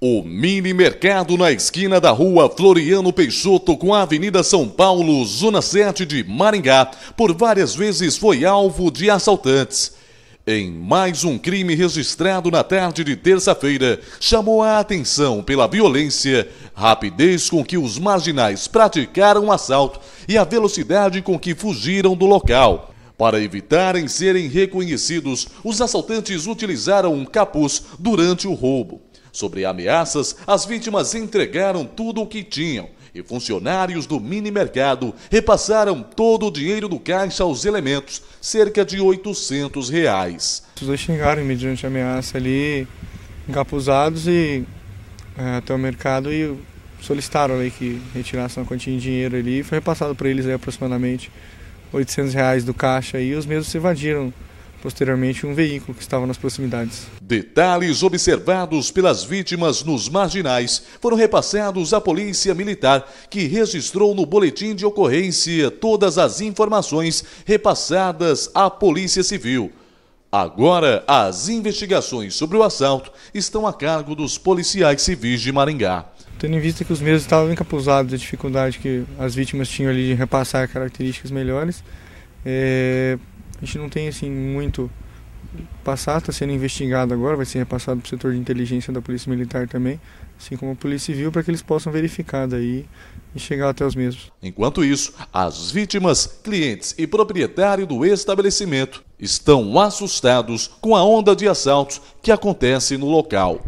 O mini mercado na esquina da rua Floriano Peixoto com a Avenida São Paulo, zona 7 de Maringá, por várias vezes foi alvo de assaltantes. Em mais um crime registrado na tarde de terça-feira, chamou a atenção pela violência, rapidez com que os marginais praticaram o assalto e a velocidade com que fugiram do local. Para evitarem serem reconhecidos, os assaltantes utilizaram um capuz durante o roubo. Sobre ameaças, as vítimas entregaram tudo o que tinham e funcionários do mini mercado repassaram todo o dinheiro do caixa aos elementos, cerca de 800 reais. Os dois chegaram mediante ameaça ali, encapuzados e é, até o mercado e solicitaram ali que retirassem uma quantia de dinheiro ali. Foi repassado para eles aí aproximadamente 800 reais do caixa e os mesmos se evadiram posteriormente um veículo que estava nas proximidades. Detalhes observados pelas vítimas nos marginais foram repassados à Polícia Militar, que registrou no boletim de ocorrência todas as informações repassadas à Polícia Civil. Agora, as investigações sobre o assalto estão a cargo dos policiais civis de Maringá. Tendo em vista que os mesmos estavam encapuzados, a dificuldade que as vítimas tinham ali de repassar características melhores, é, a gente não tem assim muito passar, está sendo investigado agora, vai ser repassado para o setor de inteligência da Polícia Militar também, assim como a Polícia Civil, para que eles possam verificar daí e chegar até os mesmos. Enquanto isso, as vítimas, clientes e proprietário do estabelecimento estão assustados com a onda de assaltos que acontece no local.